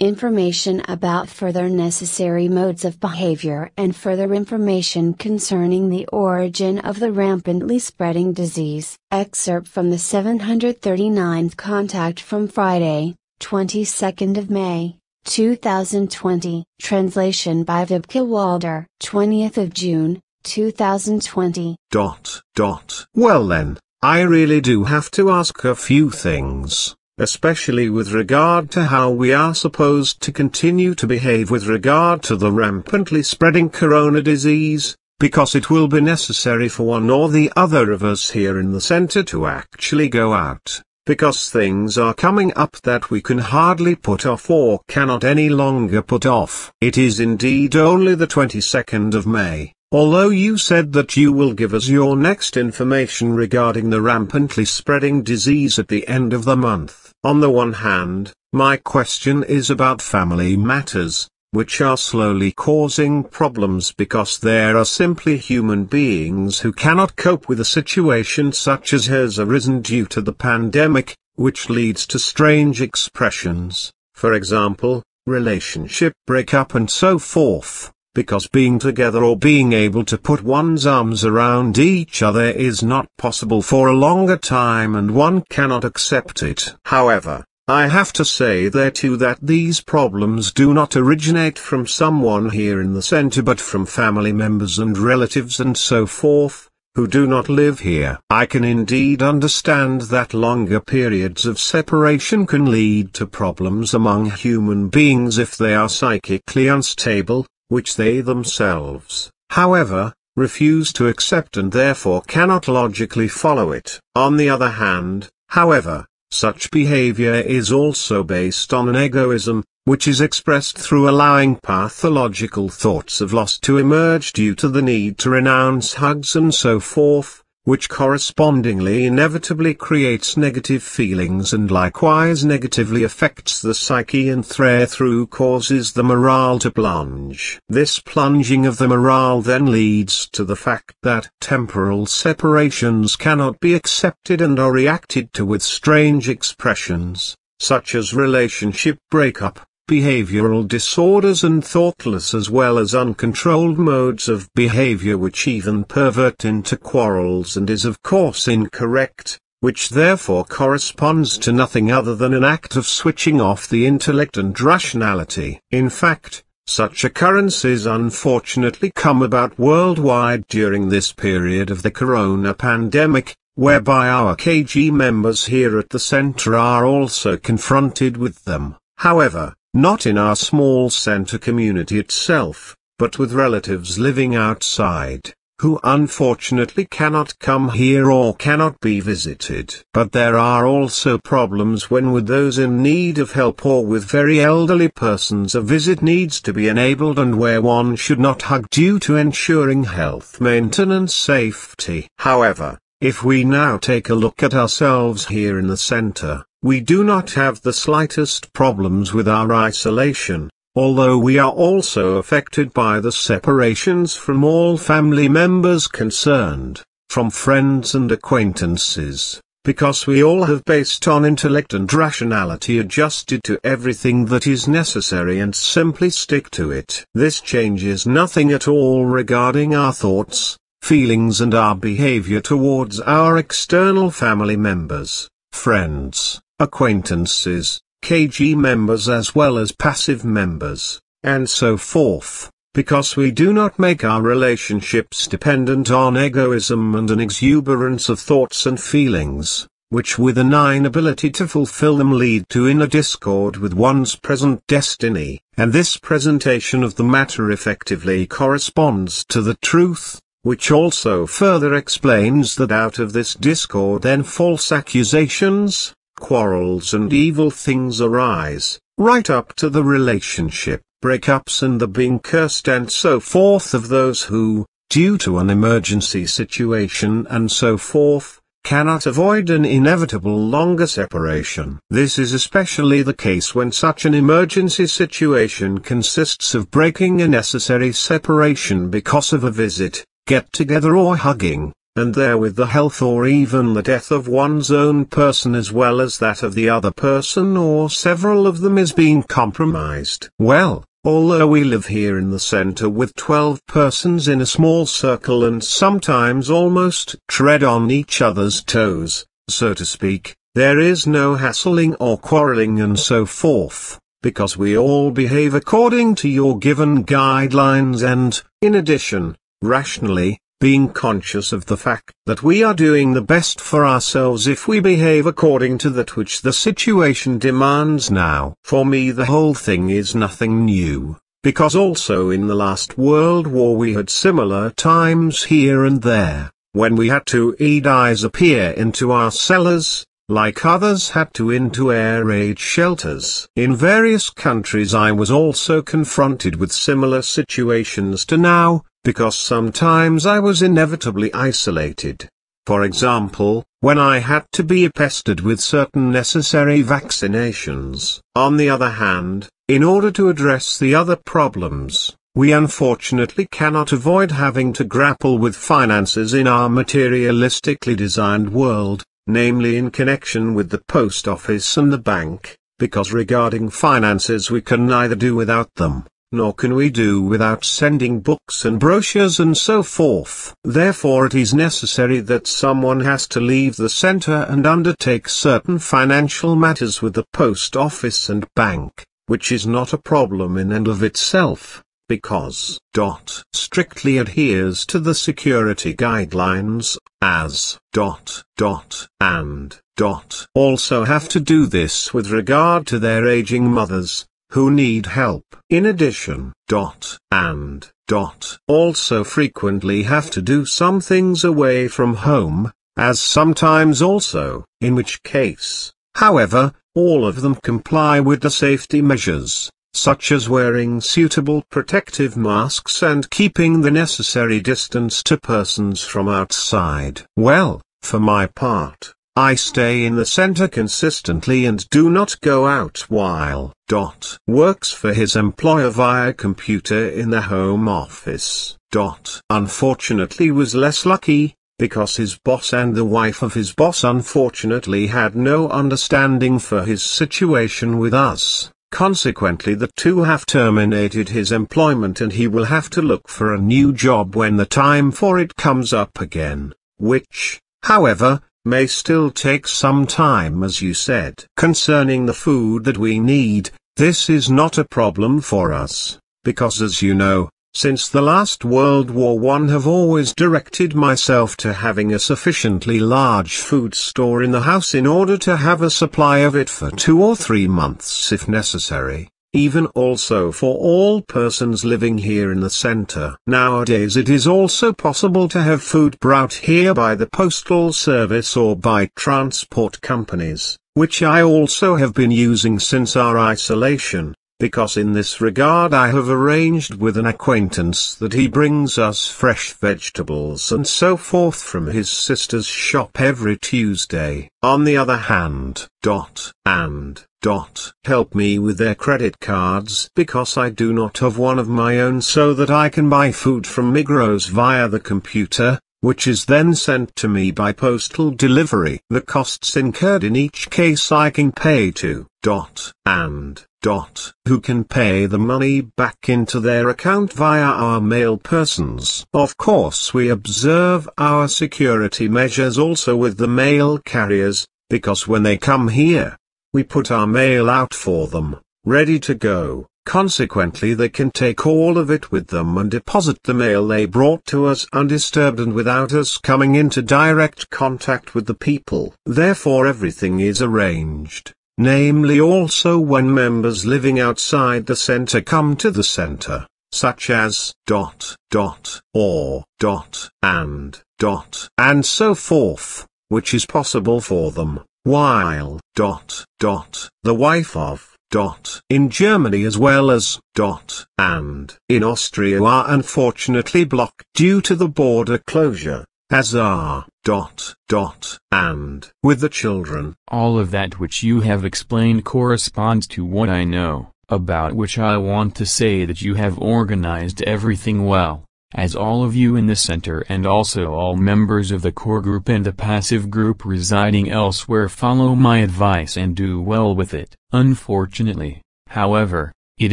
information about further necessary modes of behavior and further information concerning the origin of the rampantly spreading disease. Excerpt from the 739th contact from Friday, 22nd of May, 2020. Translation by Vibke Walder. 20th of June, 2020. Dot, dot. Well then, I really do have to ask a few things especially with regard to how we are supposed to continue to behave with regard to the rampantly spreading corona disease, because it will be necessary for one or the other of us here in the center to actually go out, because things are coming up that we can hardly put off or cannot any longer put off. It is indeed only the 22nd of May. Although you said that you will give us your next information regarding the rampantly spreading disease at the end of the month. On the one hand, my question is about family matters, which are slowly causing problems because there are simply human beings who cannot cope with a situation such as has arisen due to the pandemic, which leads to strange expressions, for example, relationship breakup and so forth because being together or being able to put one's arms around each other is not possible for a longer time and one cannot accept it. However, I have to say there too that these problems do not originate from someone here in the center but from family members and relatives and so forth, who do not live here. I can indeed understand that longer periods of separation can lead to problems among human beings if they are psychically unstable, which they themselves, however, refuse to accept and therefore cannot logically follow it. On the other hand, however, such behavior is also based on an egoism, which is expressed through allowing pathological thoughts of loss to emerge due to the need to renounce hugs and so forth, which correspondingly inevitably creates negative feelings and likewise negatively affects the psyche and through causes the morale to plunge. This plunging of the morale then leads to the fact that temporal separations cannot be accepted and are reacted to with strange expressions, such as relationship breakup, behavioral disorders and thoughtless as well as uncontrolled modes of behavior which even pervert into quarrels and is of course incorrect, which therefore corresponds to nothing other than an act of switching off the intellect and rationality. In fact, such occurrences unfortunately come about worldwide during this period of the corona pandemic, whereby our KG members here at the center are also confronted with them. However, not in our small center community itself, but with relatives living outside, who unfortunately cannot come here or cannot be visited. But there are also problems when with those in need of help or with very elderly persons a visit needs to be enabled and where one should not hug due to ensuring health maintenance safety. However, if we now take a look at ourselves here in the center, we do not have the slightest problems with our isolation, although we are also affected by the separations from all family members concerned, from friends and acquaintances, because we all have based on intellect and rationality adjusted to everything that is necessary and simply stick to it. This changes nothing at all regarding our thoughts, feelings and our behavior towards our external family members, friends, acquaintances, KG members as well as passive members, and so forth, because we do not make our relationships dependent on egoism and an exuberance of thoughts and feelings, which with an inability to fulfill them lead to inner discord with one's present destiny, and this presentation of the matter effectively corresponds to the truth which also further explains that out of this discord then false accusations, quarrels and evil things arise, right up to the relationship breakups and the being cursed and so forth of those who, due to an emergency situation and so forth, cannot avoid an inevitable longer separation. This is especially the case when such an emergency situation consists of breaking a necessary separation because of a visit, get together or hugging, and therewith the health or even the death of one's own person as well as that of the other person or several of them is being compromised. Well, although we live here in the center with 12 persons in a small circle and sometimes almost tread on each other's toes, so to speak, there is no hassling or quarreling and so forth, because we all behave according to your given guidelines and, in addition, rationally, being conscious of the fact that we are doing the best for ourselves if we behave according to that which the situation demands now. For me the whole thing is nothing new, because also in the last World War we had similar times here and there, when we had to aid eyes appear into our cellars, like others had to into air raid shelters. In various countries I was also confronted with similar situations to now, because sometimes I was inevitably isolated. For example, when I had to be pestered with certain necessary vaccinations. On the other hand, in order to address the other problems, we unfortunately cannot avoid having to grapple with finances in our materialistically designed world, namely in connection with the post office and the bank, because regarding finances we can neither do without them, nor can we do without sending books and brochures and so forth. Therefore it is necessary that someone has to leave the center and undertake certain financial matters with the post office and bank, which is not a problem in and of itself, because dot, strictly adheres to the security guidelines, as dot, dot, and dot, also have to do this with regard to their aging mothers, who need help. In addition, dot, and dot, also frequently have to do some things away from home, as sometimes also, in which case, however, all of them comply with the safety measures, such as wearing suitable protective masks and keeping the necessary distance to persons from outside. Well, for my part, I stay in the center consistently and do not go out while dot, works for his employer via computer in the home office. Dot, unfortunately was less lucky, because his boss and the wife of his boss unfortunately had no understanding for his situation with us. Consequently the two have terminated his employment and he will have to look for a new job when the time for it comes up again, which, however, may still take some time as you said. Concerning the food that we need, this is not a problem for us, because as you know, since the last World War I have always directed myself to having a sufficiently large food store in the house in order to have a supply of it for two or three months if necessary even also for all persons living here in the center. Nowadays it is also possible to have food brought here by the postal service or by transport companies, which I also have been using since our isolation because in this regard I have arranged with an acquaintance that he brings us fresh vegetables and so forth from his sister's shop every Tuesday. On the other hand, dot, and, dot, help me with their credit cards because I do not have one of my own so that I can buy food from Migros via the computer, which is then sent to me by postal delivery. The costs incurred in each case I can pay to, dot, and, Dot, who can pay the money back into their account via our mail persons. Of course we observe our security measures also with the mail carriers, because when they come here, we put our mail out for them, ready to go. Consequently they can take all of it with them and deposit the mail they brought to us undisturbed and without us coming into direct contact with the people. Therefore everything is arranged namely also when members living outside the center come to the center, such as dot, dot, or dot, and dot, and so forth, which is possible for them, while dot, dot, the wife of dot, in Germany as well as dot, and in Austria are unfortunately blocked due to the border closure as are, dot, dot, and with the children. All of that which you have explained corresponds to what I know, about which I want to say that you have organized everything well, as all of you in the center and also all members of the core group and the passive group residing elsewhere follow my advice and do well with it. Unfortunately, however, it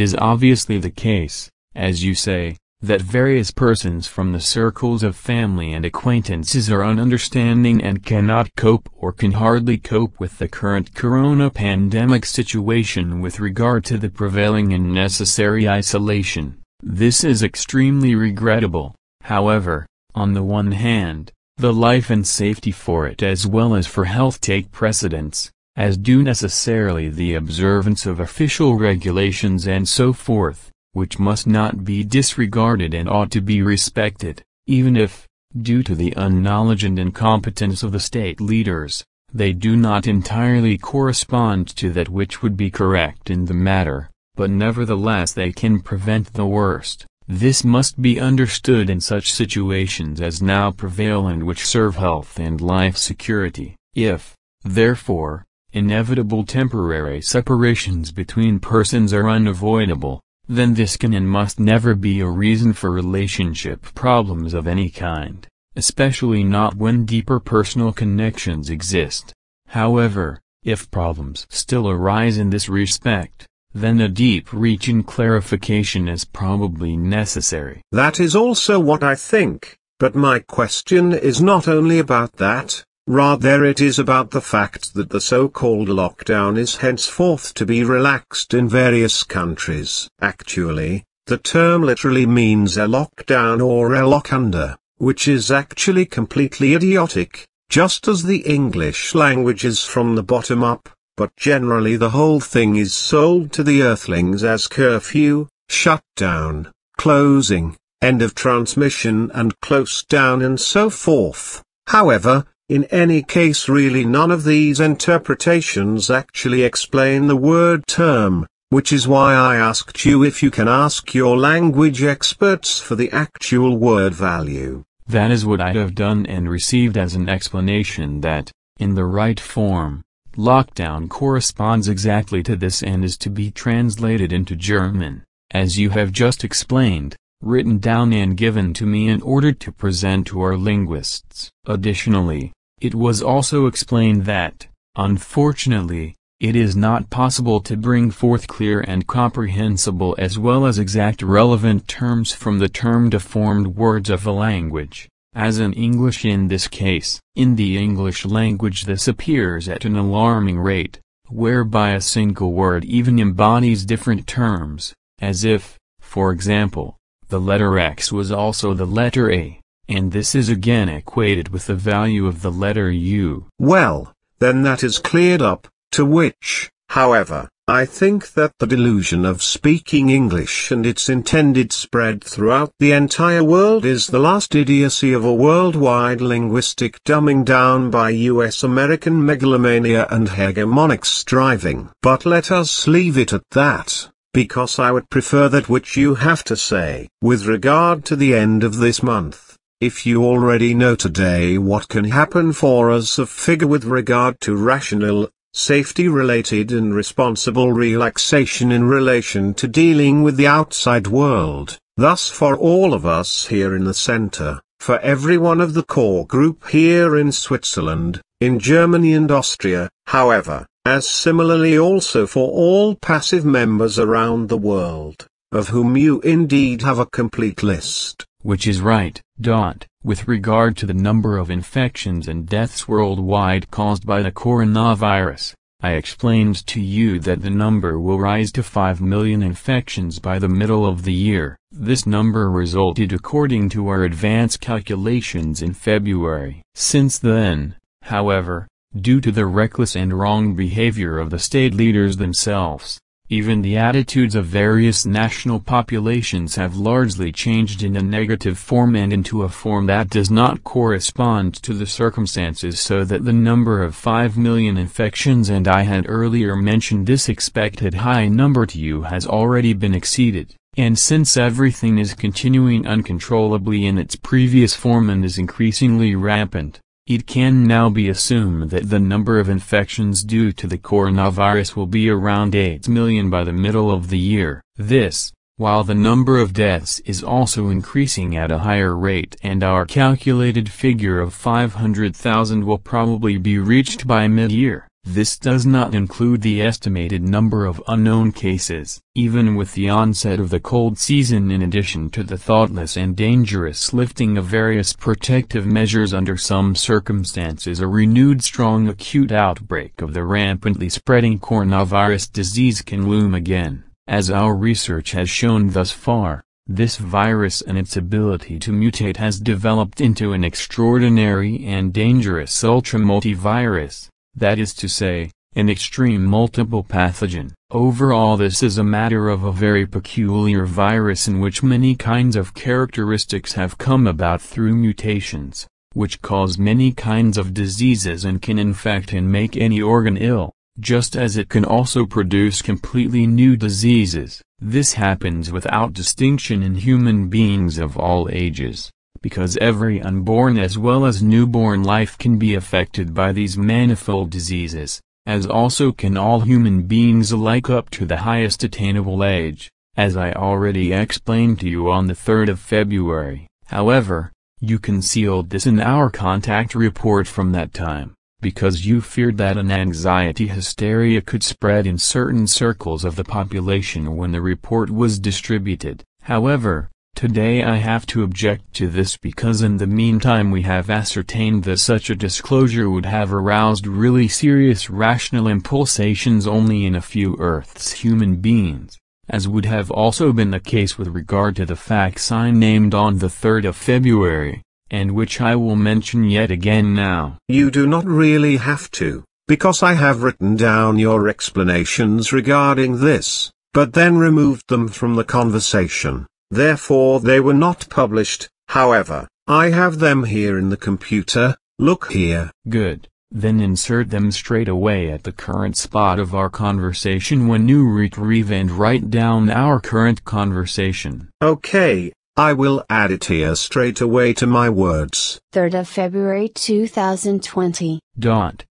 is obviously the case, as you say, that various persons from the circles of family and acquaintances are ununderstanding and cannot cope or can hardly cope with the current corona pandemic situation with regard to the prevailing and necessary isolation. This is extremely regrettable, however, on the one hand, the life and safety for it as well as for health take precedence, as do necessarily the observance of official regulations and so forth which must not be disregarded and ought to be respected, even if, due to the unknowledge and incompetence of the state leaders, they do not entirely correspond to that which would be correct in the matter, but nevertheless they can prevent the worst. This must be understood in such situations as now prevail and which serve health and life security. If, therefore, inevitable temporary separations between persons are unavoidable, then this can and must never be a reason for relationship problems of any kind, especially not when deeper personal connections exist. However, if problems still arise in this respect, then a deep reach in clarification is probably necessary. That is also what I think, but my question is not only about that, Rather it is about the fact that the so-called lockdown is henceforth to be relaxed in various countries. Actually, the term literally means a lockdown or a lock under, which is actually completely idiotic, just as the English language is from the bottom up, but generally the whole thing is sold to the earthlings as curfew, shutdown, closing, end of transmission and close down and so forth. However, in any case really none of these interpretations actually explain the word term, which is why I asked you if you can ask your language experts for the actual word value. That is what I have done and received as an explanation that, in the right form, lockdown corresponds exactly to this and is to be translated into German, as you have just explained written down and given to me in order to present to our linguists. Additionally, it was also explained that, unfortunately, it is not possible to bring forth clear and comprehensible as well as exact relevant terms from the term-deformed words of a language, as in English in this case. In the English language this appears at an alarming rate, whereby a single word even embodies different terms, as if, for example, the letter x was also the letter a, and this is again equated with the value of the letter u. Well, then that is cleared up, to which, however, I think that the delusion of speaking English and its intended spread throughout the entire world is the last idiocy of a worldwide linguistic dumbing down by US American megalomania and hegemonic striving. But let us leave it at that because I would prefer that which you have to say. With regard to the end of this month, if you already know today what can happen for us of figure with regard to rational, safety-related and responsible relaxation in relation to dealing with the outside world, thus for all of us here in the center, for every one of the core group here in Switzerland, in Germany and Austria, however, as similarly also for all passive members around the world, of whom you indeed have a complete list. Which is right. Dot. With regard to the number of infections and deaths worldwide caused by the coronavirus, I explained to you that the number will rise to 5 million infections by the middle of the year. This number resulted according to our advance calculations in February. Since then, However, due to the reckless and wrong behavior of the state leaders themselves, even the attitudes of various national populations have largely changed in a negative form and into a form that does not correspond to the circumstances so that the number of 5 million infections and I had earlier mentioned this expected high number to you has already been exceeded. And since everything is continuing uncontrollably in its previous form and is increasingly rampant, it can now be assumed that the number of infections due to the coronavirus will be around 8 million by the middle of the year. This, while the number of deaths is also increasing at a higher rate and our calculated figure of 500,000 will probably be reached by mid-year. This does not include the estimated number of unknown cases. Even with the onset of the cold season in addition to the thoughtless and dangerous lifting of various protective measures under some circumstances a renewed strong acute outbreak of the rampantly spreading coronavirus disease can loom again. As our research has shown thus far, this virus and its ability to mutate has developed into an extraordinary and dangerous ultra-multivirus that is to say, an extreme multiple pathogen. Overall this is a matter of a very peculiar virus in which many kinds of characteristics have come about through mutations, which cause many kinds of diseases and can infect and make any organ ill, just as it can also produce completely new diseases. This happens without distinction in human beings of all ages because every unborn as well as newborn life can be affected by these manifold diseases, as also can all human beings alike up to the highest attainable age, as I already explained to you on the 3rd of February. However, you concealed this in our contact report from that time, because you feared that an anxiety hysteria could spread in certain circles of the population when the report was distributed. However, Today I have to object to this because in the meantime we have ascertained that such a disclosure would have aroused really serious rational impulsations only in a few Earth's human beings, as would have also been the case with regard to the facts I named on the 3rd of February, and which I will mention yet again now. You do not really have to, because I have written down your explanations regarding this, but then removed them from the conversation. Therefore they were not published, however, I have them here in the computer, look here. Good, then insert them straight away at the current spot of our conversation when you retrieve and write down our current conversation. Okay, I will add it here straight away to my words. 3rd of February 2020. Dot.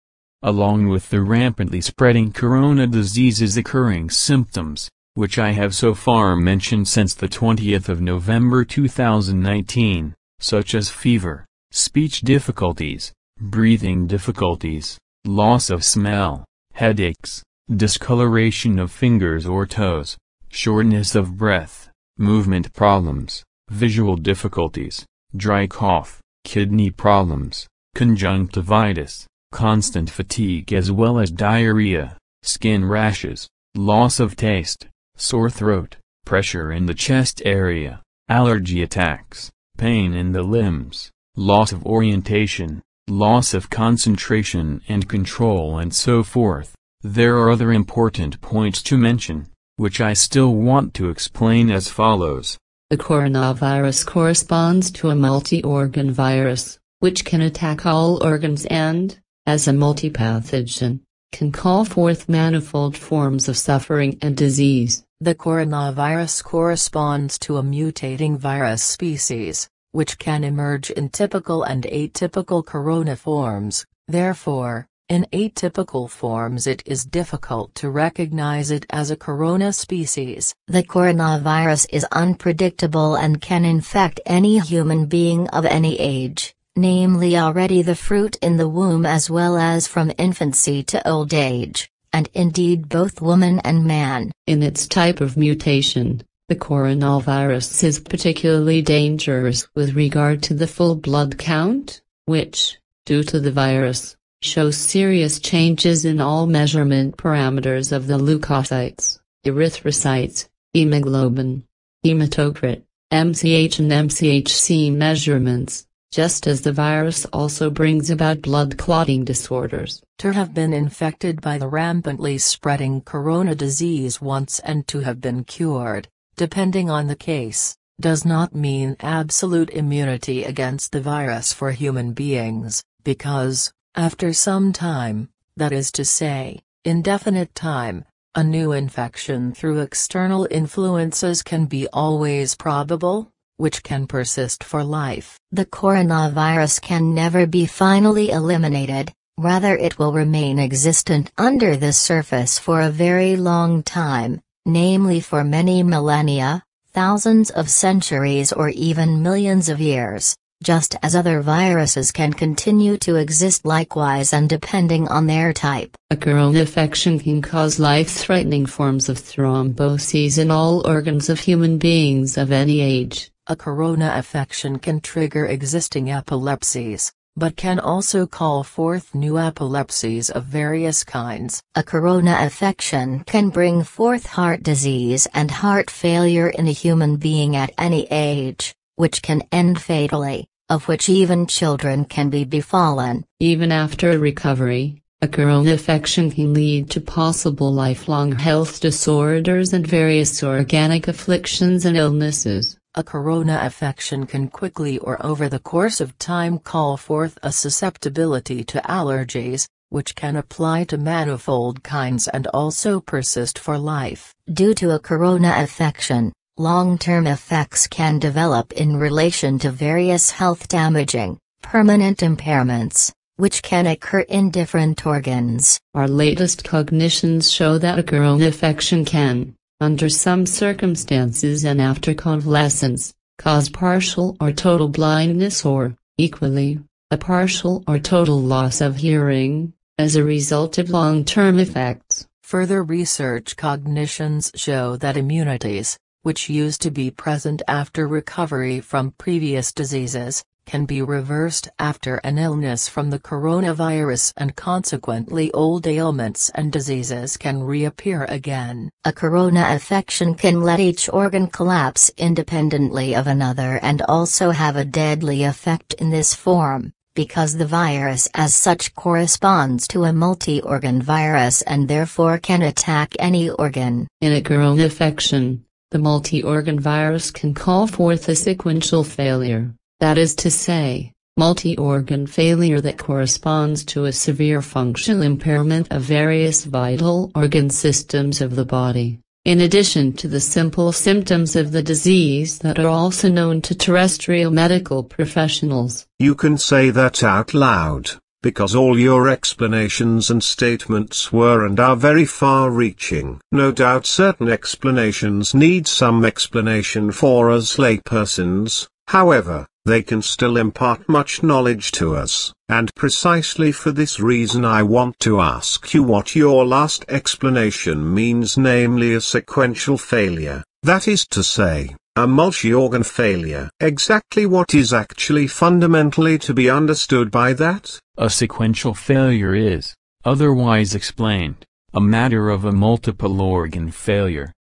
Along with the rampantly spreading corona diseases occurring symptoms, which I have so far mentioned since the 20th of November 2019, such as fever, speech difficulties, breathing difficulties, loss of smell, headaches, discoloration of fingers or toes, shortness of breath, movement problems, visual difficulties, dry cough, kidney problems, conjunctivitis, constant fatigue as well as diarrhea, skin rashes, loss of taste, sore throat, pressure in the chest area, allergy attacks, pain in the limbs, loss of orientation, loss of concentration and control and so forth. There are other important points to mention, which I still want to explain as follows. The coronavirus corresponds to a multi-organ virus, which can attack all organs and, as a multipathogen, can call forth manifold forms of suffering and disease. The coronavirus corresponds to a mutating virus species, which can emerge in typical and atypical corona forms. therefore, in atypical forms it is difficult to recognize it as a corona species. The coronavirus is unpredictable and can infect any human being of any age, namely already the fruit in the womb as well as from infancy to old age and indeed both woman and man. In its type of mutation, the coronavirus is particularly dangerous with regard to the full blood count, which, due to the virus, shows serious changes in all measurement parameters of the leukocytes, erythrocytes, hemoglobin, hematocrit, MCH and MCHC measurements, just as the virus also brings about blood clotting disorders. To have been infected by the rampantly spreading corona disease once and to have been cured, depending on the case, does not mean absolute immunity against the virus for human beings, because, after some time, that is to say, indefinite time, a new infection through external influences can be always probable, which can persist for life. The coronavirus can never be finally eliminated, rather it will remain existent under the surface for a very long time, namely for many millennia, thousands of centuries or even millions of years, just as other viruses can continue to exist likewise and depending on their type. A corona infection can cause life-threatening forms of thrombosis in all organs of human beings of any age. A corona affection can trigger existing epilepsies, but can also call forth new epilepsies of various kinds. A corona affection can bring forth heart disease and heart failure in a human being at any age, which can end fatally, of which even children can be befallen. Even after recovery, a corona affection can lead to possible lifelong health disorders and various organic afflictions and illnesses. A corona affection can quickly or over the course of time call forth a susceptibility to allergies, which can apply to manifold kinds and also persist for life. Due to a corona affection, long-term effects can develop in relation to various health damaging, permanent impairments, which can occur in different organs. Our latest cognitions show that a corona affection can under some circumstances and after convalescence, cause partial or total blindness or, equally, a partial or total loss of hearing, as a result of long-term effects. Further research cognitions show that immunities, which used to be present after recovery from previous diseases, can be reversed after an illness from the coronavirus and consequently old ailments and diseases can reappear again. A corona affection can let each organ collapse independently of another and also have a deadly effect in this form. Because the virus as such corresponds to a multi-organ virus and therefore can attack any organ. In a corona affection, the multi-organ virus can call forth a sequential failure that is to say, multi-organ failure that corresponds to a severe functional impairment of various vital organ systems of the body, in addition to the simple symptoms of the disease that are also known to terrestrial medical professionals. You can say that out loud, because all your explanations and statements were and are very far-reaching. No doubt certain explanations need some explanation for us laypersons, However, they can still impart much knowledge to us, and precisely for this reason I want to ask you what your last explanation means namely a sequential failure, that is to say, a multi-organ failure. Exactly what is actually fundamentally to be understood by that? A sequential failure is, otherwise explained, a matter of a multiple organ failure.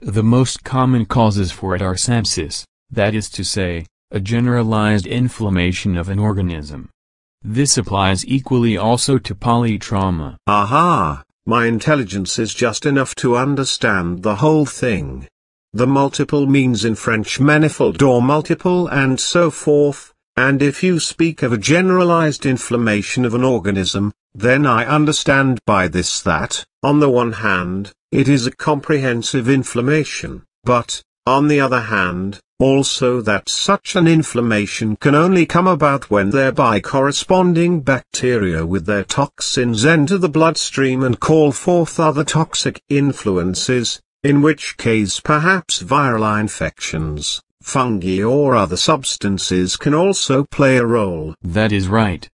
The most common causes for it are sepsis, that is to say, a generalized inflammation of an organism. This applies equally also to polytrauma. Aha! My intelligence is just enough to understand the whole thing. The multiple means in French manifold or multiple and so forth, and if you speak of a generalized inflammation of an organism, then I understand by this that, on the one hand, it is a comprehensive inflammation, but, on the other hand, also that such an inflammation can only come about when thereby corresponding bacteria with their toxins enter the bloodstream and call forth other toxic influences, in which case perhaps viral infections, fungi or other substances can also play a role. That is right.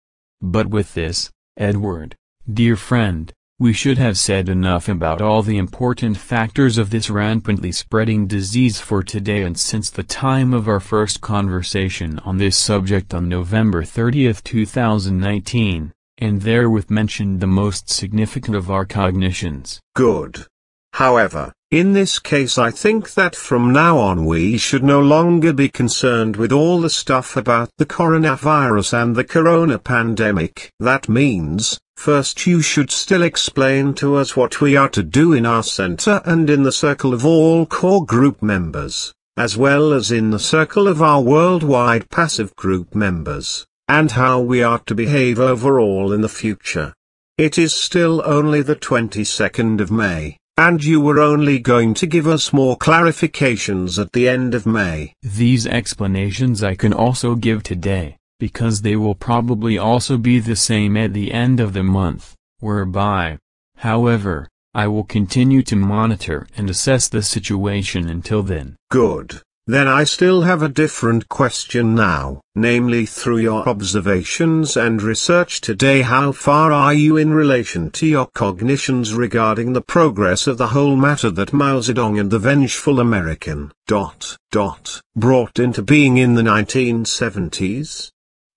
But with this, Edward, dear friend, we should have said enough about all the important factors of this rampantly spreading disease for today and since the time of our first conversation on this subject on November 30, 2019, and therewith mentioned the most significant of our cognitions. Good. However, in this case I think that from now on we should no longer be concerned with all the stuff about the coronavirus and the corona pandemic. That means, first you should still explain to us what we are to do in our center and in the circle of all core group members, as well as in the circle of our worldwide passive group members, and how we are to behave overall in the future. It is still only the 22nd of May. And you were only going to give us more clarifications at the end of May. These explanations I can also give today, because they will probably also be the same at the end of the month, whereby, however, I will continue to monitor and assess the situation until then. Good. Then I still have a different question now, namely through your observations and research today how far are you in relation to your cognitions regarding the progress of the whole matter that Mao Zedong and the vengeful American dot, dot, brought into being in the 1970s?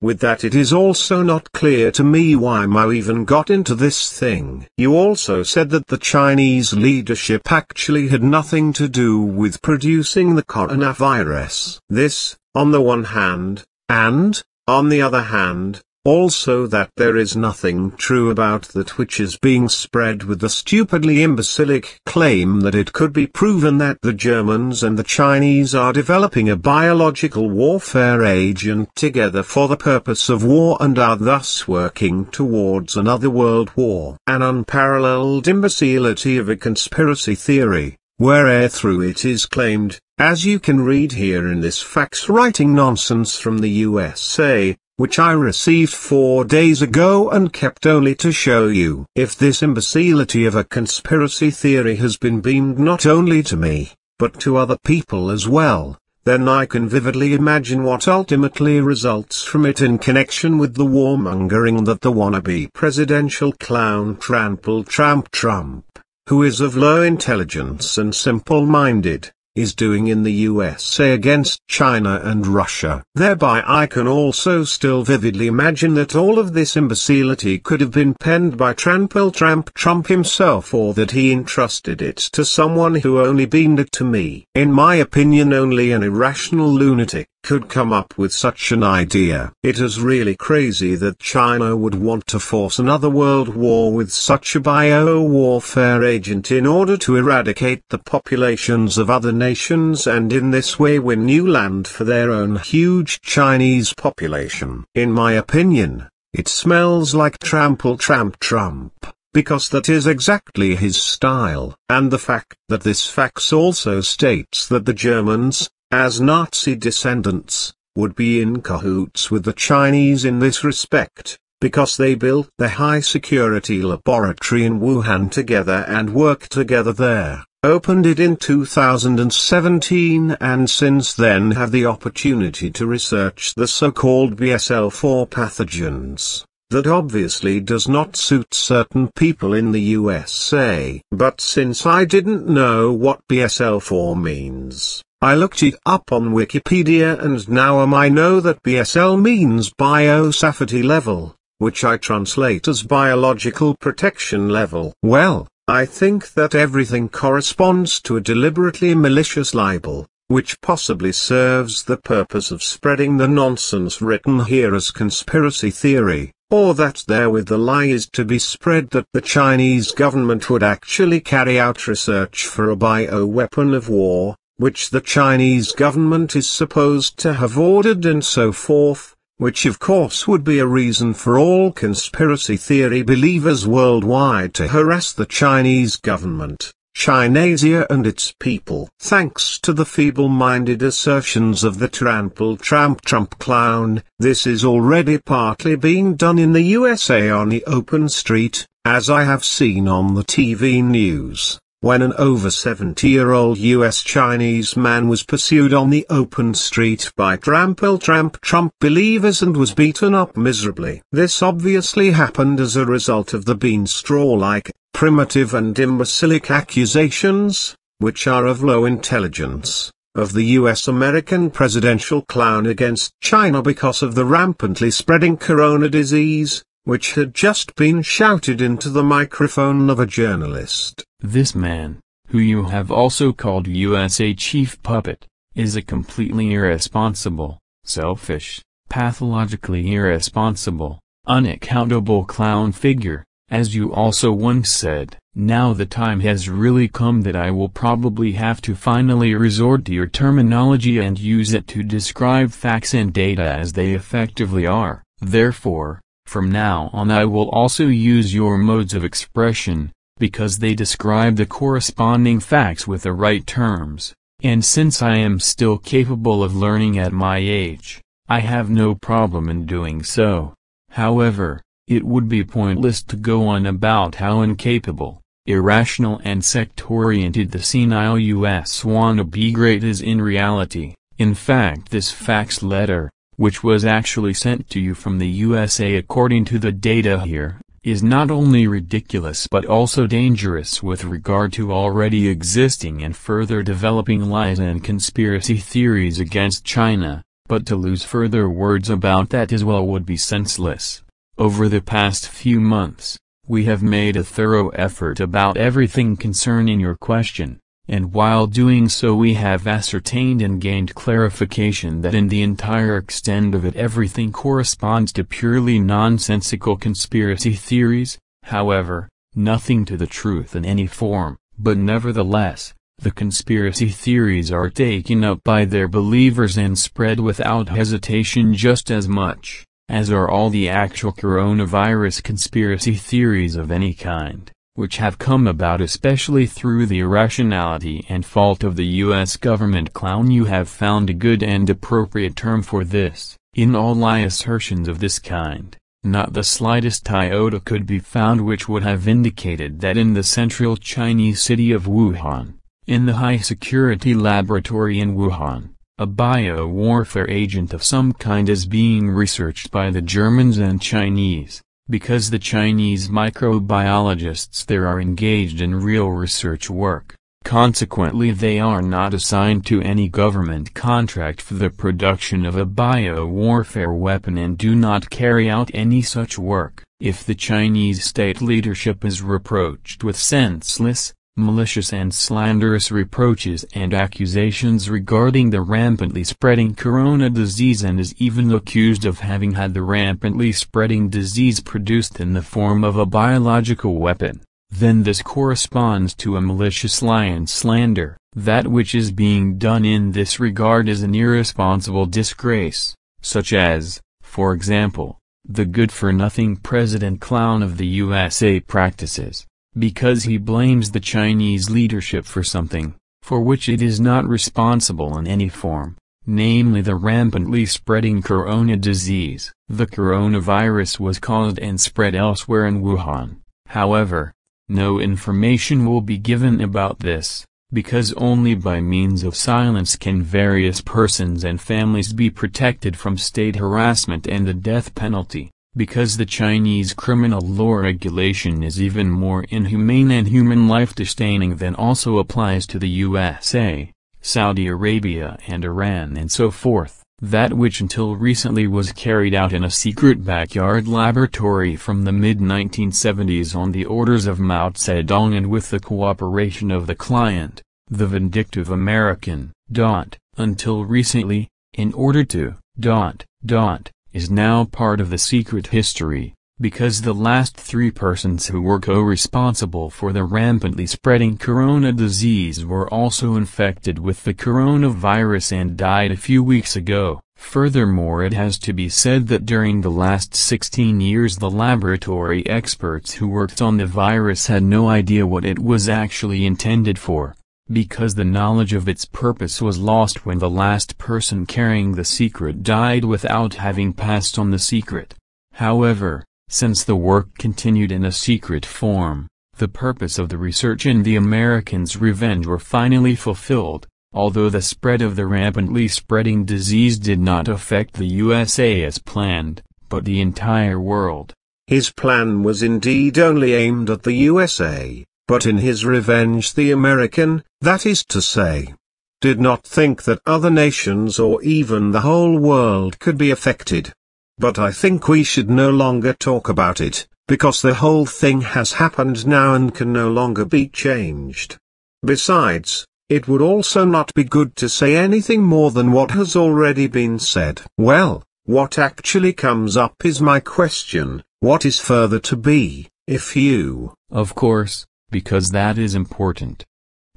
With that it is also not clear to me why Mao even got into this thing. You also said that the Chinese leadership actually had nothing to do with producing the coronavirus. This, on the one hand, and, on the other hand, also that there is nothing true about that which is being spread with the stupidly imbecilic claim that it could be proven that the Germans and the Chinese are developing a biological warfare agent together for the purpose of war and are thus working towards another world war. An unparalleled imbecility of a conspiracy theory, where through it is claimed, as you can read here in this fax writing nonsense from the USA, which I received four days ago and kept only to show you. If this imbecility of a conspiracy theory has been beamed not only to me, but to other people as well, then I can vividly imagine what ultimately results from it in connection with the warmongering that the wannabe presidential clown Trample Tramp Trump, who is of low intelligence and simple-minded, is doing in the USA against China and Russia. Thereby I can also still vividly imagine that all of this imbecility could have been penned by Trampel Tramp Trump himself or that he entrusted it to someone who only beamed it to me. In my opinion only an irrational lunatic could come up with such an idea. It is really crazy that China would want to force another world war with such a bio-warfare agent in order to eradicate the populations of other nations and in this way win new land for their own huge Chinese population. In my opinion, it smells like trample tramp trump because that is exactly his style. And the fact that this fax also states that the Germans, as Nazi descendants, would be in cahoots with the Chinese in this respect, because they built the high security laboratory in Wuhan together and worked together there, opened it in 2017 and since then have the opportunity to research the so-called BSL-4 pathogens that obviously does not suit certain people in the USA. But since I didn't know what BSL-4 means, I looked it up on Wikipedia and now I know that BSL means biosafety level, which I translate as biological protection level. Well, I think that everything corresponds to a deliberately malicious libel, which possibly serves the purpose of spreading the nonsense written here as conspiracy theory, or that therewith the lie is to be spread that the Chinese government would actually carry out research for a bioweapon of war, which the Chinese government is supposed to have ordered and so forth, which of course would be a reason for all conspiracy theory believers worldwide to harass the Chinese government, Chinasia and its people. Thanks to the feeble-minded assertions of the trample tramp trump clown, this is already partly being done in the USA on the open street, as I have seen on the TV news when an over 70-year-old US Chinese man was pursued on the open street by trample tramp Trump believers and was beaten up miserably. This obviously happened as a result of the bean straw-like, primitive and imbecilic accusations, which are of low intelligence, of the US American presidential clown against China because of the rampantly spreading corona disease, which had just been shouted into the microphone of a journalist. This man, who you have also called USA chief puppet, is a completely irresponsible, selfish, pathologically irresponsible, unaccountable clown figure, as you also once said. Now the time has really come that I will probably have to finally resort to your terminology and use it to describe facts and data as they effectively are. Therefore, from now on I will also use your modes of expression, because they describe the corresponding facts with the right terms, and since I am still capable of learning at my age, I have no problem in doing so. However, it would be pointless to go on about how incapable, irrational and sect-oriented the senile US wannabe great is in reality. In fact this fax letter, which was actually sent to you from the USA according to the data here, is not only ridiculous but also dangerous with regard to already existing and further developing lies and conspiracy theories against China, but to lose further words about that as well would be senseless. Over the past few months, we have made a thorough effort about everything concerning your question, and while doing so we have ascertained and gained clarification that in the entire extent of it everything corresponds to purely nonsensical conspiracy theories, however, nothing to the truth in any form, but nevertheless, the conspiracy theories are taken up by their believers and spread without hesitation just as much, as are all the actual coronavirus conspiracy theories of any kind which have come about especially through the irrationality and fault of the U.S. government clown you have found a good and appropriate term for this. In all lie assertions of this kind, not the slightest iota could be found which would have indicated that in the central Chinese city of Wuhan, in the high-security laboratory in Wuhan, a bio-warfare agent of some kind is being researched by the Germans and Chinese because the Chinese microbiologists there are engaged in real research work. Consequently they are not assigned to any government contract for the production of a bio warfare weapon and do not carry out any such work. If the Chinese state leadership is reproached with senseless, malicious and slanderous reproaches and accusations regarding the rampantly spreading corona disease and is even accused of having had the rampantly spreading disease produced in the form of a biological weapon, then this corresponds to a malicious lie and slander. That which is being done in this regard is an irresponsible disgrace, such as, for example, the good-for-nothing president clown of the USA practices because he blames the Chinese leadership for something, for which it is not responsible in any form, namely the rampantly spreading corona disease. The coronavirus was caused and spread elsewhere in Wuhan, however, no information will be given about this, because only by means of silence can various persons and families be protected from state harassment and the death penalty because the Chinese criminal law regulation is even more inhumane and human life disdaining than also applies to the USA, Saudi Arabia and Iran and so forth. That which until recently was carried out in a secret backyard laboratory from the mid-1970s on the orders of Mao Zedong and with the cooperation of the client, the vindictive American, dot, until recently, in order to, dot, dot, is now part of the secret history, because the last three persons who were co-responsible for the rampantly spreading corona disease were also infected with the coronavirus and died a few weeks ago. Furthermore it has to be said that during the last 16 years the laboratory experts who worked on the virus had no idea what it was actually intended for because the knowledge of its purpose was lost when the last person carrying the secret died without having passed on the secret. However, since the work continued in a secret form, the purpose of the research and the Americans' revenge were finally fulfilled, although the spread of the rampantly spreading disease did not affect the USA as planned, but the entire world. His plan was indeed only aimed at the USA but in his revenge the American, that is to say, did not think that other nations or even the whole world could be affected. But I think we should no longer talk about it, because the whole thing has happened now and can no longer be changed. Besides, it would also not be good to say anything more than what has already been said. Well, what actually comes up is my question, what is further to be, if you... Of course, because that is important.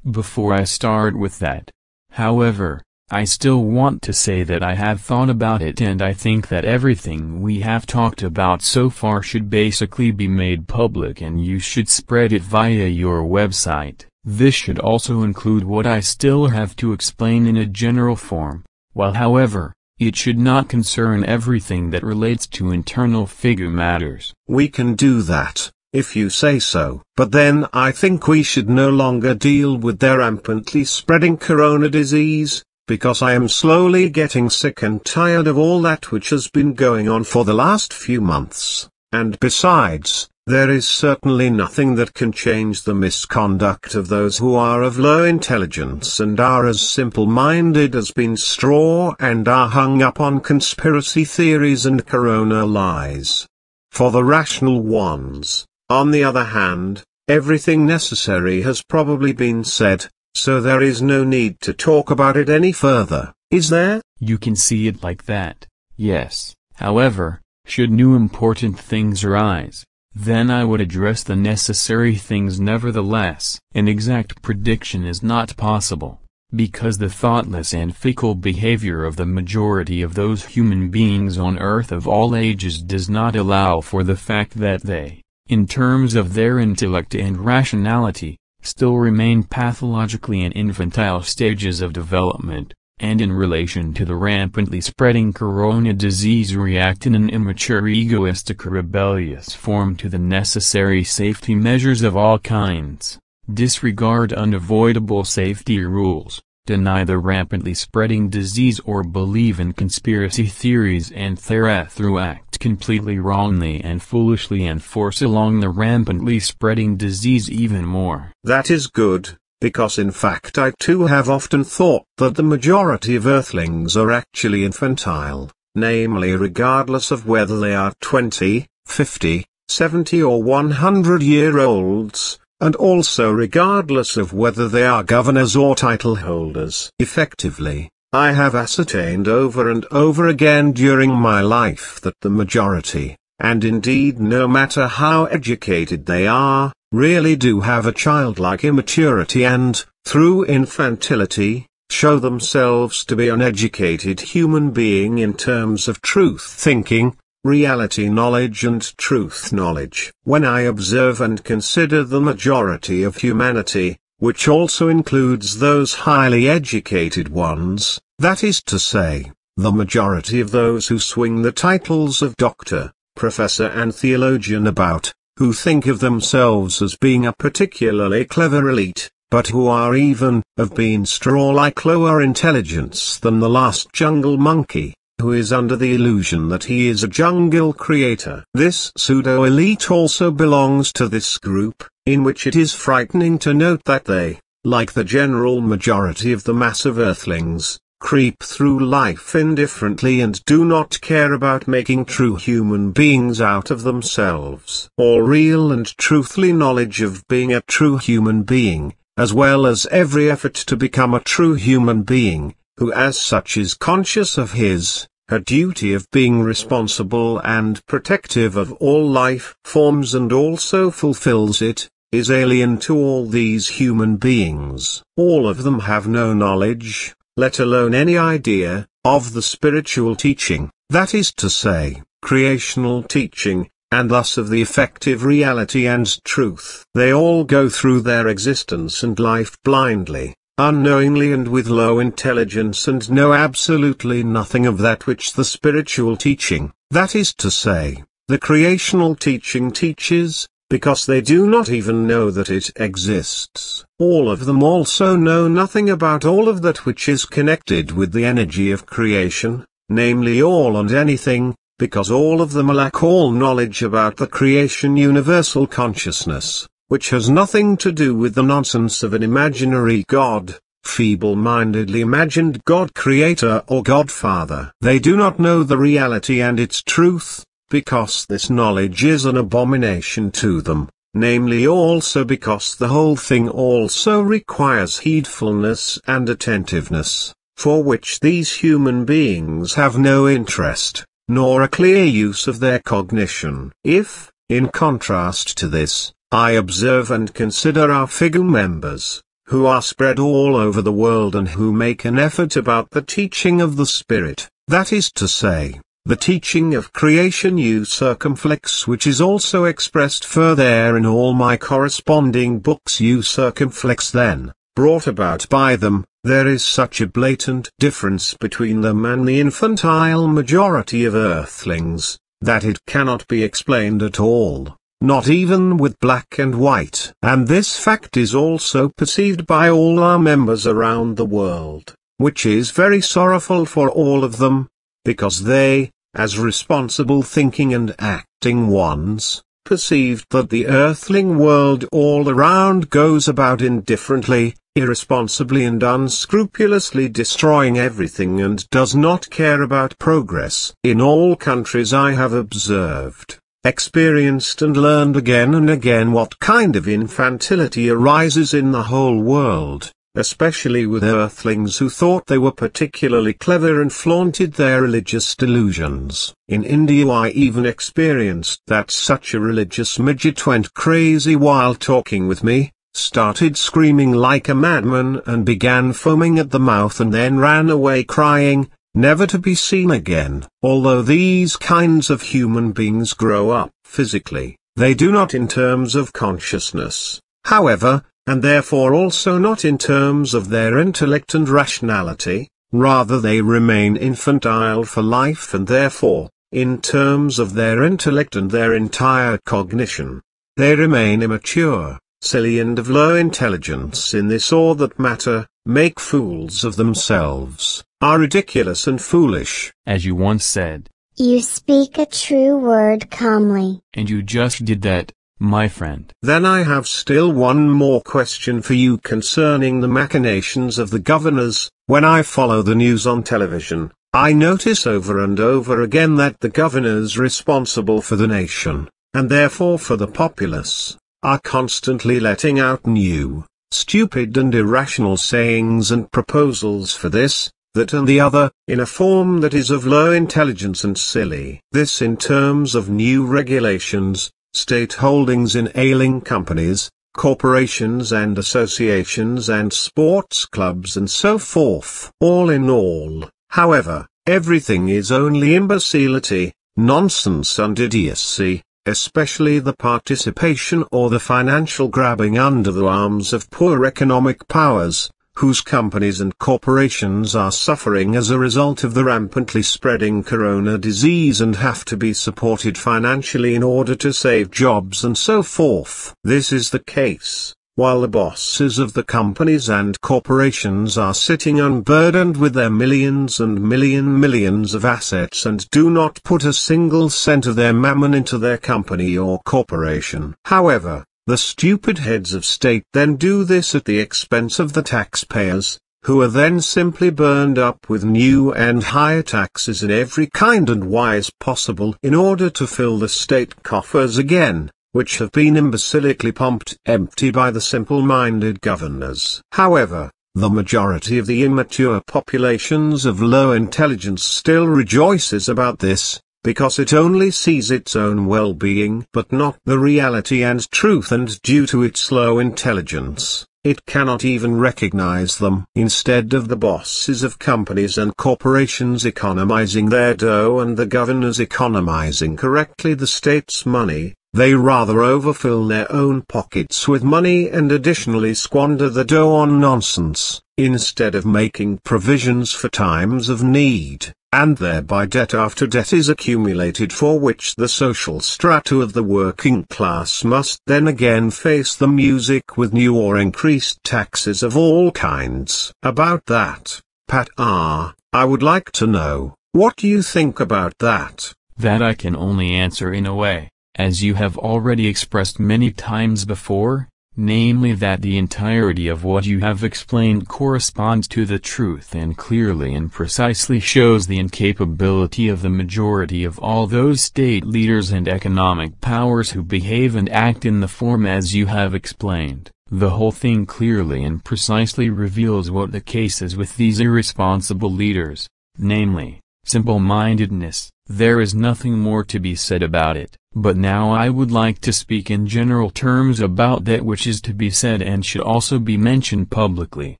Before I start with that, however, I still want to say that I have thought about it and I think that everything we have talked about so far should basically be made public and you should spread it via your website. This should also include what I still have to explain in a general form, while however, it should not concern everything that relates to internal figure matters. We can do that if you say so. But then I think we should no longer deal with their rampantly spreading corona disease, because I am slowly getting sick and tired of all that which has been going on for the last few months, and besides, there is certainly nothing that can change the misconduct of those who are of low intelligence and are as simple-minded as been straw and are hung up on conspiracy theories and corona lies. For the rational ones, on the other hand, everything necessary has probably been said, so there is no need to talk about it any further, is there? You can see it like that, yes. However, should new important things arise, then I would address the necessary things nevertheless. An exact prediction is not possible, because the thoughtless and fickle behavior of the majority of those human beings on earth of all ages does not allow for the fact that they in terms of their intellect and rationality, still remain pathologically in infantile stages of development, and in relation to the rampantly spreading corona disease react in an immature egoistic rebellious form to the necessary safety measures of all kinds, disregard unavoidable safety rules, deny the rampantly spreading disease or believe in conspiracy theories and thereafter act completely wrongly and foolishly and force along the rampantly spreading disease even more. That is good, because in fact I too have often thought that the majority of earthlings are actually infantile, namely regardless of whether they are 20, 50, 70 or 100 year olds, and also regardless of whether they are governors or title holders. Effectively, I have ascertained over and over again during my life that the majority, and indeed no matter how educated they are, really do have a childlike immaturity and, through infantility, show themselves to be uneducated human being in terms of truth thinking, reality knowledge and truth knowledge. When I observe and consider the majority of humanity, which also includes those highly educated ones, that is to say, the majority of those who swing the titles of doctor, professor and theologian about, who think of themselves as being a particularly clever elite, but who are even, of being straw-like lower intelligence than the last jungle monkey, who is under the illusion that he is a jungle creator. This pseudo-elite also belongs to this group, in which it is frightening to note that they, like the general majority of the mass of earthlings, creep through life indifferently and do not care about making true human beings out of themselves. Or real and truthly knowledge of being a true human being, as well as every effort to become a true human being, who as such is conscious of his, her duty of being responsible and protective of all life forms and also fulfills it, is alien to all these human beings. All of them have no knowledge, let alone any idea, of the spiritual teaching, that is to say, creational teaching, and thus of the effective reality and truth. They all go through their existence and life blindly, unknowingly and with low intelligence and know absolutely nothing of that which the spiritual teaching, that is to say, the creational teaching teaches, because they do not even know that it exists. All of them also know nothing about all of that which is connected with the energy of creation, namely all and anything, because all of them lack all knowledge about the creation universal consciousness which has nothing to do with the nonsense of an imaginary God, feeble-mindedly imagined God creator or Godfather. They do not know the reality and its truth, because this knowledge is an abomination to them, namely also because the whole thing also requires heedfulness and attentiveness, for which these human beings have no interest, nor a clear use of their cognition. If, in contrast to this, I observe and consider our FIGU members, who are spread all over the world and who make an effort about the teaching of the Spirit, that is to say, the teaching of creation U circumflex which is also expressed further in all my corresponding books U circumflex then, brought about by them, there is such a blatant difference between them and the infantile majority of earthlings, that it cannot be explained at all not even with black and white. And this fact is also perceived by all our members around the world, which is very sorrowful for all of them, because they, as responsible thinking and acting ones, perceived that the earthling world all around goes about indifferently, irresponsibly and unscrupulously destroying everything and does not care about progress. In all countries I have observed, experienced and learned again and again what kind of infantility arises in the whole world, especially with earthlings who thought they were particularly clever and flaunted their religious delusions. In India I even experienced that such a religious midget went crazy while talking with me, started screaming like a madman and began foaming at the mouth and then ran away crying, never to be seen again. Although these kinds of human beings grow up physically, they do not in terms of consciousness, however, and therefore also not in terms of their intellect and rationality, rather they remain infantile for life and therefore, in terms of their intellect and their entire cognition, they remain immature, silly and of low intelligence in this or that matter, make fools of themselves, are ridiculous and foolish. As you once said. You speak a true word calmly. And you just did that, my friend. Then I have still one more question for you concerning the machinations of the governors. When I follow the news on television, I notice over and over again that the governors responsible for the nation, and therefore for the populace, are constantly letting out new stupid and irrational sayings and proposals for this, that and the other, in a form that is of low intelligence and silly. This in terms of new regulations, state holdings in ailing companies, corporations and associations and sports clubs and so forth. All in all, however, everything is only imbecility, nonsense and idiocy, especially the participation or the financial grabbing under the arms of poor economic powers, whose companies and corporations are suffering as a result of the rampantly spreading corona disease and have to be supported financially in order to save jobs and so forth. This is the case while the bosses of the companies and corporations are sitting unburdened with their millions and million millions of assets and do not put a single cent of their mammon into their company or corporation. However, the stupid heads of state then do this at the expense of the taxpayers, who are then simply burned up with new and higher taxes in every kind and wise possible in order to fill the state coffers again which have been imbecilically pumped empty by the simple-minded governors. However, the majority of the immature populations of low intelligence still rejoices about this, because it only sees its own well-being but not the reality and truth and due to its low intelligence, it cannot even recognize them. Instead of the bosses of companies and corporations economizing their dough and the governors economizing correctly the state's money, they rather overfill their own pockets with money and additionally squander the dough on nonsense, instead of making provisions for times of need, and thereby debt after debt is accumulated for which the social strata of the working class must then again face the music with new or increased taxes of all kinds. About that, Pat R., I would like to know, what do you think about that? That I can only answer in a way as you have already expressed many times before, namely that the entirety of what you have explained corresponds to the truth and clearly and precisely shows the incapability of the majority of all those state leaders and economic powers who behave and act in the form as you have explained. The whole thing clearly and precisely reveals what the case is with these irresponsible leaders, namely, simple-mindedness. There is nothing more to be said about it. But now I would like to speak in general terms about that which is to be said and should also be mentioned publicly,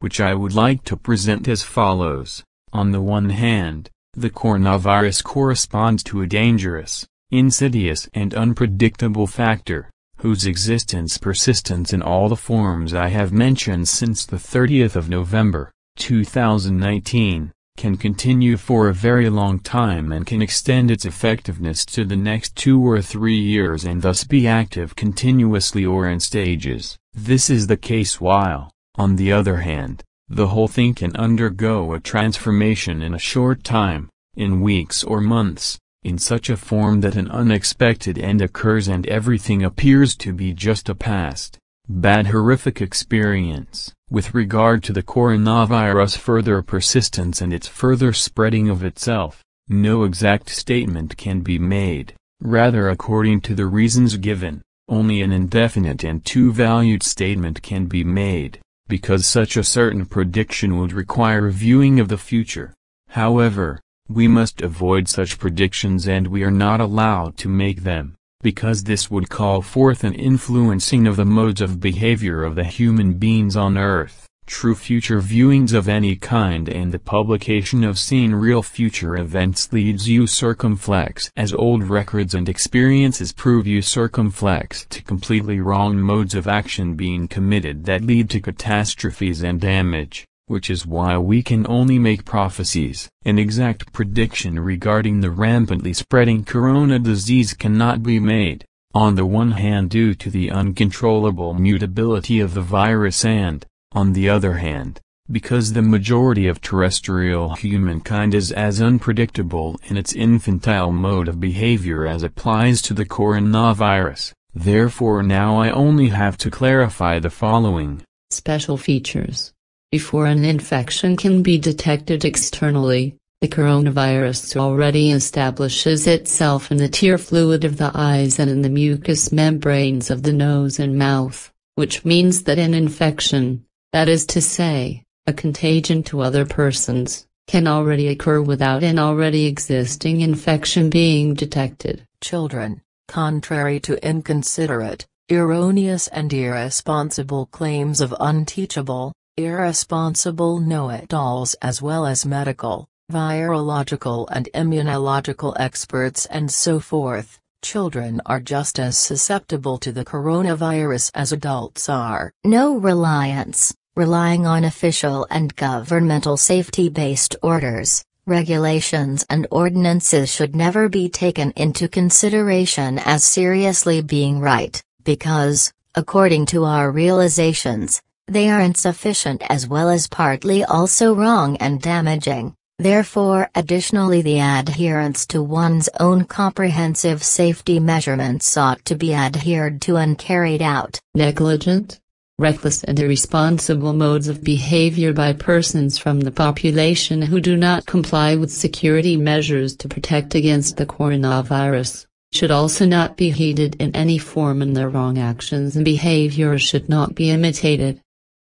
which I would like to present as follows. On the one hand, the coronavirus corresponds to a dangerous, insidious and unpredictable factor, whose existence persistence in all the forms I have mentioned since the 30th of November, 2019, can continue for a very long time and can extend its effectiveness to the next two or three years and thus be active continuously or in stages. This is the case while, on the other hand, the whole thing can undergo a transformation in a short time, in weeks or months, in such a form that an unexpected end occurs and everything appears to be just a past. Bad horrific experience. With regard to the coronavirus further persistence and its further spreading of itself, no exact statement can be made, rather according to the reasons given, only an indefinite and two-valued statement can be made, because such a certain prediction would require a viewing of the future. However, we must avoid such predictions and we are not allowed to make them because this would call forth an influencing of the modes of behavior of the human beings on earth, true future viewings of any kind and the publication of seeing real future events leads you circumflex as old records and experiences prove you circumflex to completely wrong modes of action being committed that lead to catastrophes and damage which is why we can only make prophecies. An exact prediction regarding the rampantly spreading corona disease cannot be made, on the one hand due to the uncontrollable mutability of the virus and, on the other hand, because the majority of terrestrial humankind is as unpredictable in its infantile mode of behavior as applies to the coronavirus. Therefore now I only have to clarify the following. Special features before an infection can be detected externally, the coronavirus already establishes itself in the tear fluid of the eyes and in the mucous membranes of the nose and mouth, which means that an infection, that is to say, a contagion to other persons, can already occur without an already existing infection being detected. Children, contrary to inconsiderate, erroneous and irresponsible claims of unteachable, irresponsible know-it-alls as well as medical, virological and immunological experts and so forth, children are just as susceptible to the coronavirus as adults are. No reliance, relying on official and governmental safety-based orders, regulations and ordinances should never be taken into consideration as seriously being right, because, according to our realizations, they are insufficient as well as partly also wrong and damaging, therefore additionally the adherence to one's own comprehensive safety measurements ought to be adhered to and carried out. Negligent, reckless and irresponsible modes of behavior by persons from the population who do not comply with security measures to protect against the coronavirus should also not be heeded in any form and their wrong actions and behavior should not be imitated.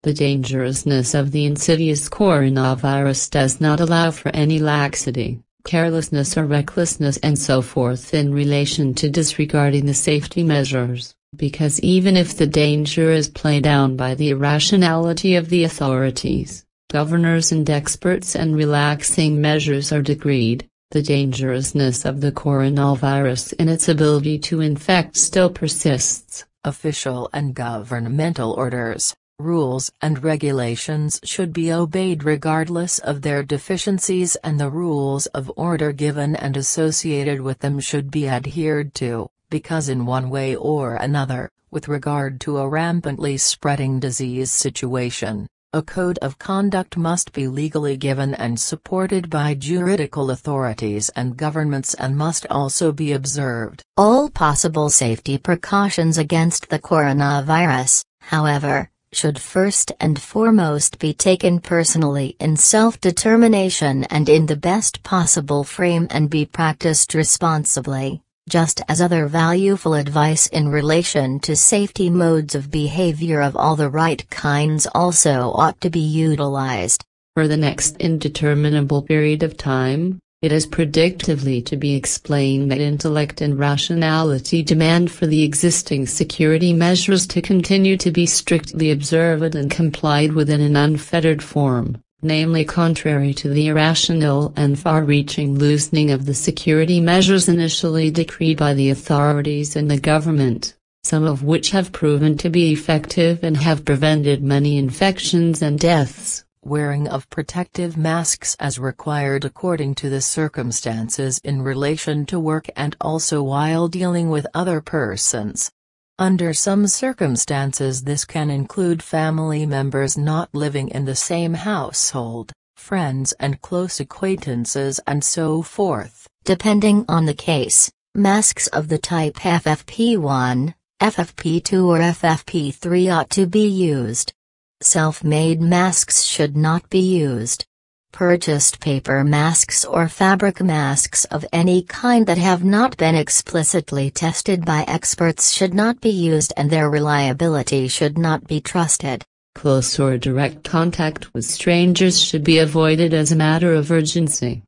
The dangerousness of the insidious coronavirus does not allow for any laxity, carelessness or recklessness and so forth in relation to disregarding the safety measures, because even if the danger is played down by the irrationality of the authorities, governors and experts and relaxing measures are decreed, the dangerousness of the coronavirus in its ability to infect still persists. Official and governmental orders, Rules and regulations should be obeyed regardless of their deficiencies and the rules of order given and associated with them should be adhered to, because in one way or another, with regard to a rampantly spreading disease situation, a code of conduct must be legally given and supported by juridical authorities and governments and must also be observed. All possible safety precautions against the coronavirus, however, should first and foremost be taken personally in self-determination and in the best possible frame and be practiced responsibly, just as other valuable advice in relation to safety modes of behavior of all the right kinds also ought to be utilized. For the next indeterminable period of time, it is predictively to be explained that intellect and rationality demand for the existing security measures to continue to be strictly observed and complied with in an unfettered form, namely contrary to the irrational and far-reaching loosening of the security measures initially decreed by the authorities and the government, some of which have proven to be effective and have prevented many infections and deaths wearing of protective masks as required according to the circumstances in relation to work and also while dealing with other persons. Under some circumstances this can include family members not living in the same household, friends and close acquaintances and so forth. Depending on the case, masks of the type FFP1, FFP2 or FFP3 ought to be used. Self-made masks should not be used. Purchased paper masks or fabric masks of any kind that have not been explicitly tested by experts should not be used and their reliability should not be trusted. Close or direct contact with strangers should be avoided as a matter of urgency.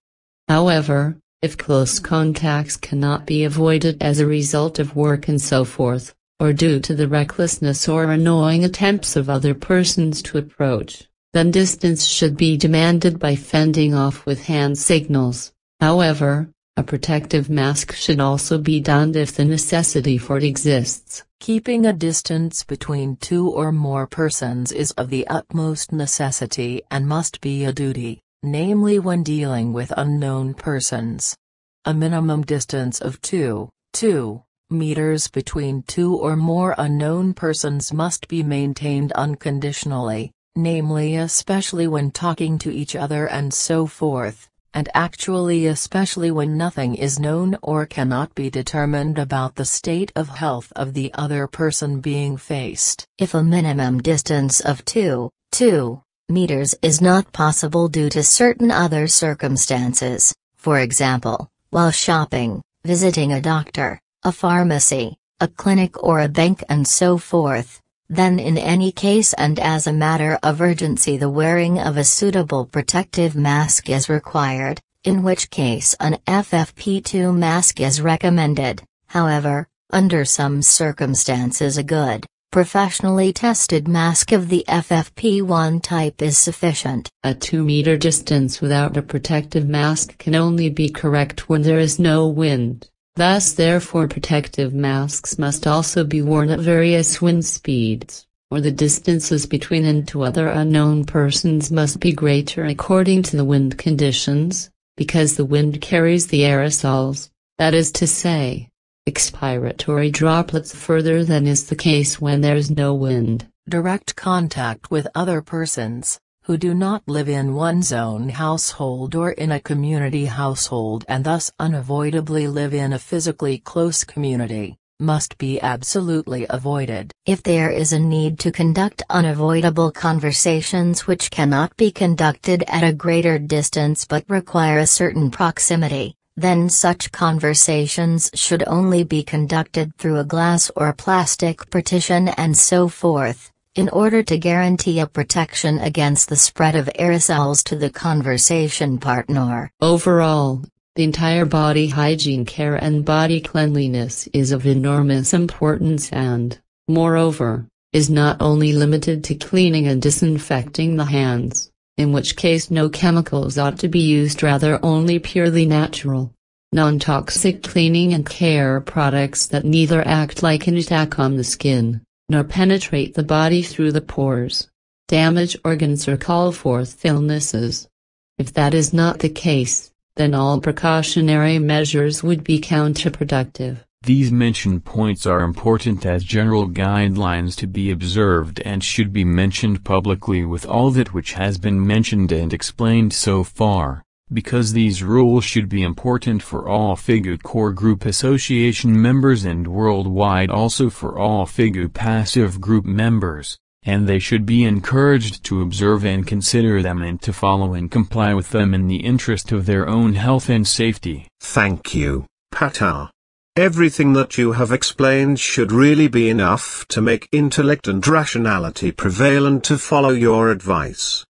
However, if close contacts cannot be avoided as a result of work and so forth, or due to the recklessness or annoying attempts of other persons to approach, then distance should be demanded by fending off with hand signals. However, a protective mask should also be donned if the necessity for it exists. Keeping a distance between two or more persons is of the utmost necessity and must be a duty, namely when dealing with unknown persons. A minimum distance of 2, 2 meters between two or more unknown persons must be maintained unconditionally, namely especially when talking to each other and so forth, and actually especially when nothing is known or cannot be determined about the state of health of the other person being faced. If a minimum distance of 2, 2 meters is not possible due to certain other circumstances, for example, while shopping, visiting a doctor, a pharmacy, a clinic or a bank and so forth, then in any case and as a matter of urgency the wearing of a suitable protective mask is required, in which case an FFP2 mask is recommended, however, under some circumstances a good, professionally tested mask of the FFP1 type is sufficient. A 2 meter distance without a protective mask can only be correct when there is no wind. Thus therefore protective masks must also be worn at various wind speeds, or the distances between and to other unknown persons must be greater according to the wind conditions, because the wind carries the aerosols, that is to say, expiratory droplets further than is the case when there's no wind. Direct contact with other persons who do not live in one's own household or in a community household and thus unavoidably live in a physically close community, must be absolutely avoided. If there is a need to conduct unavoidable conversations which cannot be conducted at a greater distance but require a certain proximity, then such conversations should only be conducted through a glass or plastic partition and so forth, in order to guarantee a protection against the spread of aerosols to the conversation partner. Overall, the entire body hygiene care and body cleanliness is of enormous importance and, moreover, is not only limited to cleaning and disinfecting the hands, in which case no chemicals ought to be used rather only purely natural, non-toxic cleaning and care products that neither act like an attack on the skin, nor penetrate the body through the pores, damage organs or call forth illnesses. If that is not the case, then all precautionary measures would be counterproductive. These mentioned points are important as general guidelines to be observed and should be mentioned publicly with all that which has been mentioned and explained so far because these rules should be important for all FIGU core group association members and worldwide also for all FIGU passive group members, and they should be encouraged to observe and consider them and to follow and comply with them in the interest of their own health and safety. Thank you, Patar. Everything that you have explained should really be enough to make intellect and rationality prevail and to follow your advice.